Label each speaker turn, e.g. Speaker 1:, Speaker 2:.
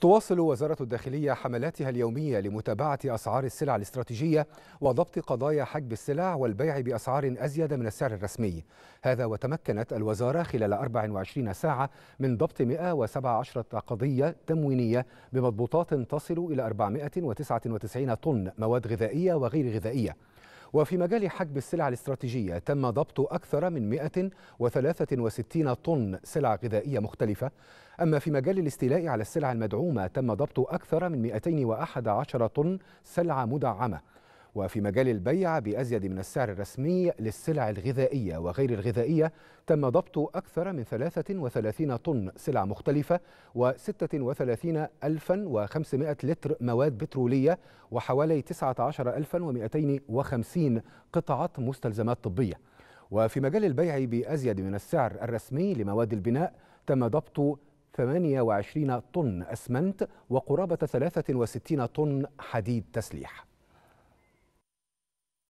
Speaker 1: تواصل وزارة الداخلية حملاتها اليومية لمتابعة أسعار السلع الاستراتيجية وضبط قضايا حجب السلع والبيع بأسعار أزيد من السعر الرسمي هذا وتمكنت الوزارة خلال 24 ساعة من ضبط 117 قضية تموينية بمضبوطات تصل إلى 499 طن مواد غذائية وغير غذائية وفي مجال حجب السلع الاستراتيجية تم ضبط أكثر من 163 طن سلع غذائية مختلفة أما في مجال الاستيلاء على السلع المدعومة تم ضبط أكثر من 211 طن سلع مدعمة وفي مجال البيع بأزيد من السعر الرسمي للسلع الغذائية وغير الغذائية تم ضبط أكثر من 33 طن سلع مختلفة و36500 لتر مواد بترولية وحوالي 19250 قطعة مستلزمات طبية وفي مجال البيع بأزيد من السعر الرسمي لمواد البناء تم ضبط 28 طن أسمنت وقرابة 63 طن حديد تسليح